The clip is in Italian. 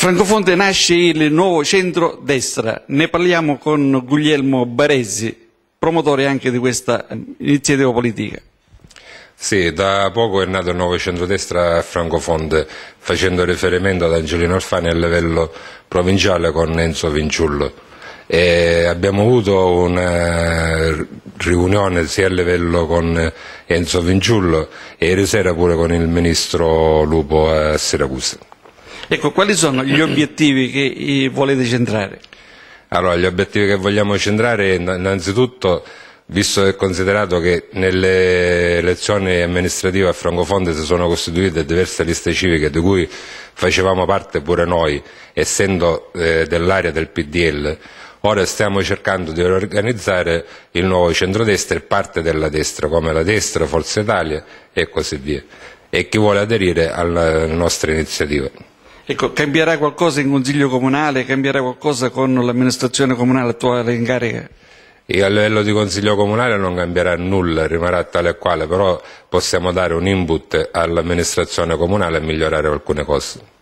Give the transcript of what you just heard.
Francofonte nasce il nuovo centro-destra, ne parliamo con Guglielmo Baresi, promotore anche di questa eh, iniziativa politica. Sì, da poco è nato il nuovo centrodestra a Francofonte, facendo riferimento ad Angelino Alfani a livello provinciale con Enzo Vinciullo. E abbiamo avuto una riunione sia a livello con Enzo Vinciullo e ieri sera pure con il ministro Lupo a Siracusa. Ecco, quali sono gli obiettivi che eh, volete centrare? Allora, gli obiettivi che vogliamo centrare innanzitutto visto e considerato che nelle elezioni amministrative a Francofonte si sono costituite diverse liste civiche di cui facevamo parte pure noi, essendo eh, dell'area del PDL, ora stiamo cercando di organizzare il nuovo centrodestra e parte della destra, come la destra, Forza Italia e così via, e chi vuole aderire alla nostra iniziativa. Ecco, cambierà qualcosa in Consiglio Comunale, cambierà qualcosa con l'amministrazione comunale attuale in carica? E a livello di Consiglio Comunale non cambierà nulla, rimarrà tale e quale, però possiamo dare un input all'amministrazione comunale e migliorare alcune cose.